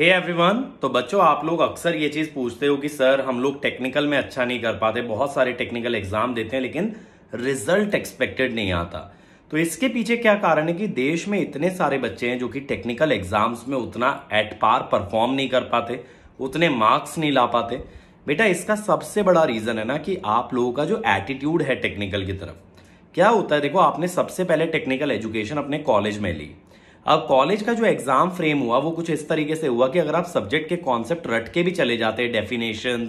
हे hey everyone तो बच्चों आप लोग अक्सर ये चीज़ पूछते हो कि सर हम लोग टेक्निकल में अच्छा नहीं कर पाते बहुत सारे टेक्निकल एग्जाम देते हैं लेकिन रिजल्ट एक्सपेक्टेड नहीं आता तो इसके पीछे क्या कारण है कि देश में इतने सारे बच्चे हैं जो कि टेक्निकल एग्जाम्स में उतना एट पार परफॉर्म नहीं कर पाते उतने मार्क्स नहीं ला पाते बेटा इसका सबसे बड़ा रीज़न है ना कि आप लोगों का जो एटीट्यूड है टेक्निकल की तरफ क्या होता है देखो आपने सबसे पहले टेक्निकल एजुकेशन अपने कॉलेज में ली अब कॉलेज का जो एग्जाम फ्रेम हुआ वो कुछ इस तरीके से हुआ कि अगर आप सब्जेक्ट के कॉन्सेप्ट रट के भी चले जाते डेफिनेशन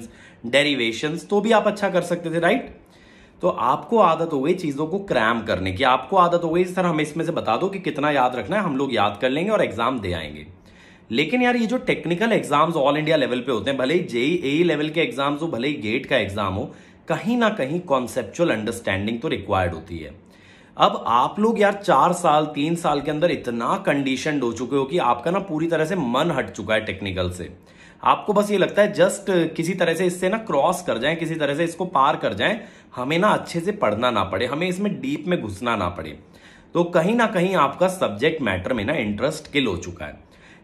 डेरिवेशन तो भी आप अच्छा कर सकते थे राइट तो आपको आदत हो गई चीजों को क्रैम करने की आपको आदत हो गई सर हम इसमें से बता दो कि कितना याद रखना है हम लोग याद कर लेंगे और एग्जाम दे आएंगे लेकिन यार ये जो technical exams all India level पे होते हैं भले ही जेई ए लेवल के एग्जाम्स हो भले ही गेट का एग्जाम हो कहीं ना कहीं कॉन्सेप्चुअल अंडरस्टैंडिंग तो रिक्वायर्ड होती है अब आप लोग यार चार साल तीन साल के अंदर इतना कंडीशन हो चुके हो कि आपका ना पूरी तरह से मन हट चुका है टेक्निकल से आपको बस ये लगता है जस्ट किसी तरह से इससे ना क्रॉस कर जाए किसी तरह से इसको पार कर जाए हमें ना अच्छे से पढ़ना ना पड़े हमें इसमें डीप में घुसना ना पड़े तो कहीं ना कहीं आपका सब्जेक्ट मैटर में ना इंटरेस्ट किल हो चुका है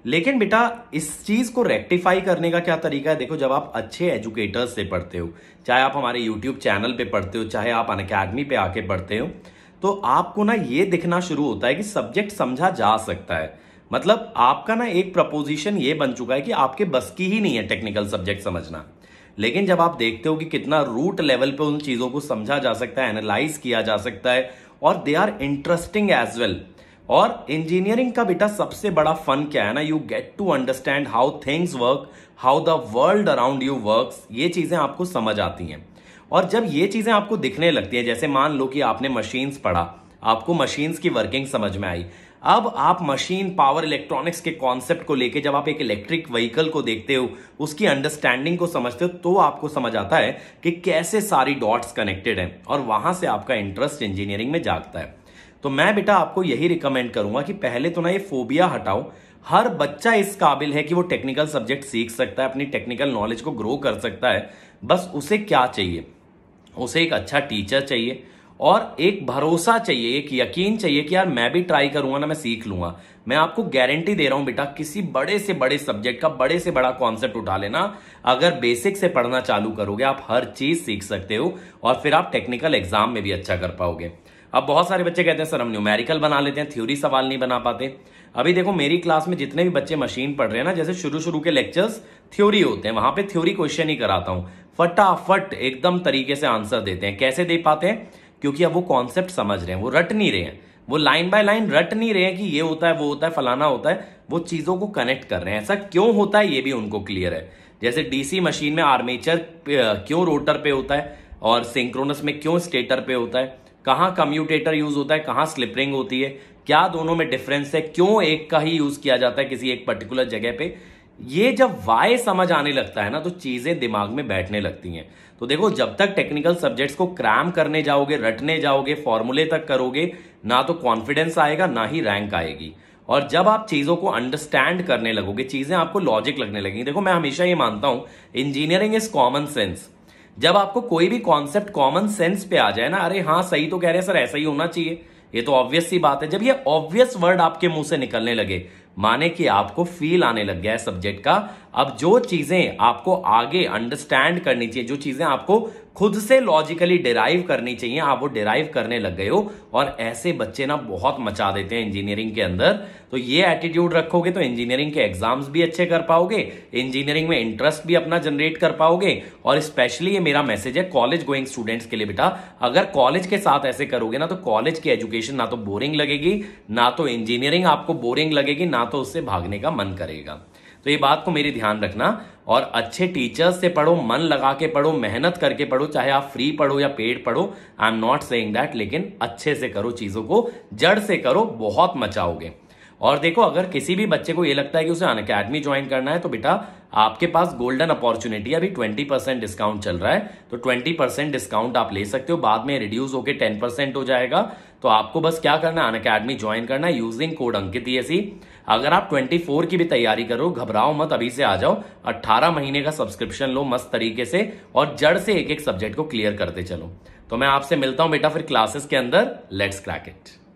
लेकिन बेटा इस चीज को रेक्टिफाई करने का क्या तरीका है देखो जब आप अच्छे एजुकेटर्स से पढ़ते हो चाहे आप हमारे यूट्यूब चैनल पे पढ़ते हो चाहे आप अन अकेडमी पे आके पढ़ते हो तो आपको ना ये दिखना शुरू होता है कि सब्जेक्ट समझा जा सकता है मतलब आपका ना एक प्रपोजिशन ये बन चुका है कि आपके बस की ही नहीं है टेक्निकल सब्जेक्ट समझना लेकिन जब आप देखते हो कि कितना रूट लेवल पे उन चीज़ों को समझा जा सकता है एनालाइज किया जा सकता है और they are interesting as well और इंजीनियरिंग का बेटा सबसे बड़ा फन क्या है ना you get to understand how things work how the world around you work ये चीज़ें आपको समझ आती हैं और जब ये चीज़ें आपको दिखने लगती है जैसे मान लो कि आपने मशीन्स पढ़ा आपको मशीन्स की वर्किंग समझ में आई अब आप मशीन पावर इलेक्ट्रॉनिक्स के कॉन्सेप्ट को लेके जब आप एक इलेक्ट्रिक व्हीकल को देखते हो उसकी अंडरस्टैंडिंग को समझते हो तो आपको समझ आता है कि कैसे सारी डॉट्स कनेक्टेड हैं और वहां से आपका इंटरेस्ट इंजीनियरिंग में जागता है तो मैं बेटा आपको यही रिकमेंड करूंगा कि पहले तो ना ये फोबिया हटाओ हर बच्चा इस काबिल है कि वो टेक्निकल सब्जेक्ट सीख सकता है अपनी टेक्निकल नॉलेज को ग्रो कर सकता है बस उसे क्या चाहिए उसे एक अच्छा टीचर चाहिए और एक भरोसा चाहिए एक यकीन चाहिए कि यार मैं भी ट्राई करूंगा ना मैं सीख लूंगा मैं आपको गारंटी दे रहा हूं बेटा किसी बड़े से बड़े सब्जेक्ट का बड़े से बड़ा कॉन्सेप्ट उठा लेना अगर बेसिक से पढ़ना चालू करोगे आप हर चीज सीख सकते हो और फिर आप टेक्निकल एग्जाम में भी अच्छा कर पाओगे अब बहुत सारे बच्चे कहते हैं सर हम न्यूमेरिकल बना लेते हैं थ्योरी सवाल नहीं बना पाते अभी देखो मेरी क्लास में जितने भी बच्चे मशीन पढ़ रहे हैं ना जैसे शुरू शुरू के लेक्चर्स थ्योरी होते हैं वहां पे थ्योरी क्वेश्चन ही कराता हूँ फटाफट एकदम तरीके से आंसर देते हैं कैसे दे पाते हैं क्योंकि अब वो कॉन्सेप्ट समझ रहे हैं वो रट नहीं रहे हैं वो लाइन बाय लाइन रट नहीं रहे हैं कि ये होता है वो होता है फलाना होता है वो चीजों को कनेक्ट कर रहे हैं ऐसा क्यों होता है ये भी उनको क्लियर है जैसे डीसी मशीन में आर्मेचर क्यों रोटर पे होता है और सिंक्रोनस में क्यों स्टेटर पे होता है कहाँ कम्यूटेटर यूज होता है कहाँ स्लिप रिंग होती है क्या दोनों में डिफरेंस है क्यों एक का ही यूज किया जाता है किसी एक पर्टिकुलर जगह पे ये जब वाय समझ आने लगता है ना तो चीजें दिमाग में बैठने लगती हैं तो देखो जब तक टेक्निकल सब्जेक्ट्स को क्रैम करने जाओगे रटने जाओगे फॉर्मूले तक करोगे ना तो कॉन्फिडेंस आएगा ना ही रैंक आएगी और जब आप चीज़ों को अंडरस्टैंड करने लगोगे चीज़ें आपको लॉजिक लगने लगेंगी देखो मैं हमेशा ये मानता हूं इंजीनियरिंग इज कॉमन सेंस जब आपको कोई भी कॉन्सेप्ट कॉमन सेंस पे आ जाए ना अरे हाँ सही तो कह रहे हैं सर ऐसा ही होना चाहिए ये तो ऑब्वियस सी बात है जब ये ऑब्वियस वर्ड आपके मुंह से निकलने लगे माने कि आपको फील आने लग गया है सब्जेक्ट का अब जो चीजें आपको आगे अंडरस्टैंड करनी चाहिए जो चीजें आपको खुद से लॉजिकली डिराइव करनी चाहिए आप वो डिराइव करने लग गए हो और ऐसे बच्चे ना बहुत मचा देते हैं इंजीनियरिंग के अंदर तो ये एटीट्यूड रखोगे तो इंजीनियरिंग के एग्जाम्स भी अच्छे कर पाओगे इंजीनियरिंग में इंटरेस्ट भी अपना जनरेट कर पाओगे और स्पेशली ये मेरा मैसेज है कॉलेज गोइंग स्टूडेंट्स के लिए बेटा अगर कॉलेज के साथ ऐसे करोगे ना तो कॉलेज की एजुकेशन ना तो बोरिंग लगेगी ना तो इंजीनियरिंग आपको बोरिंग लगेगी ना ना तो उससे भागने का मन करेगा तो ये बात को मेरी ध्यान रखना और अच्छे टीचर्स से पढ़ो मन लगा के पढ़ो मेहनत करके पढ़ो चाहे आप फ्री पढ़ो या पेड पढ़ो I am not saying that लेकिन अच्छे से करो चीज़ों को जड़ से करो बहुत मचाओगे और देखो अगर किसी भी बच्चे को ये लगता है कि उसे अन अकेडमी ज्वाइन करना है तो बेटा आपके पास गोल्डन अपॉर्चुनिटी अभी 20 परसेंट डिस्काउंट चल रहा है तो 20 परसेंट डिस्काउंट आप ले सकते हो बाद में रिड्यूस होकर 10 परसेंट हो जाएगा तो आपको बस क्या करना है अन अकेडमी ज्वाइन करना है यूजिंग कोड अंकित ईएसी e e। अगर आप 24 की भी तैयारी करो घबराओ मत अभी से आ जाओ 18 महीने का सब्सक्रिप्शन लो मस्त तरीके से और जड़ से एक एक सब्जेक्ट को क्लियर करते चलो तो मैं आपसे मिलता हूं बेटा फिर क्लासेस के अंदर लेट्स क्रैक इट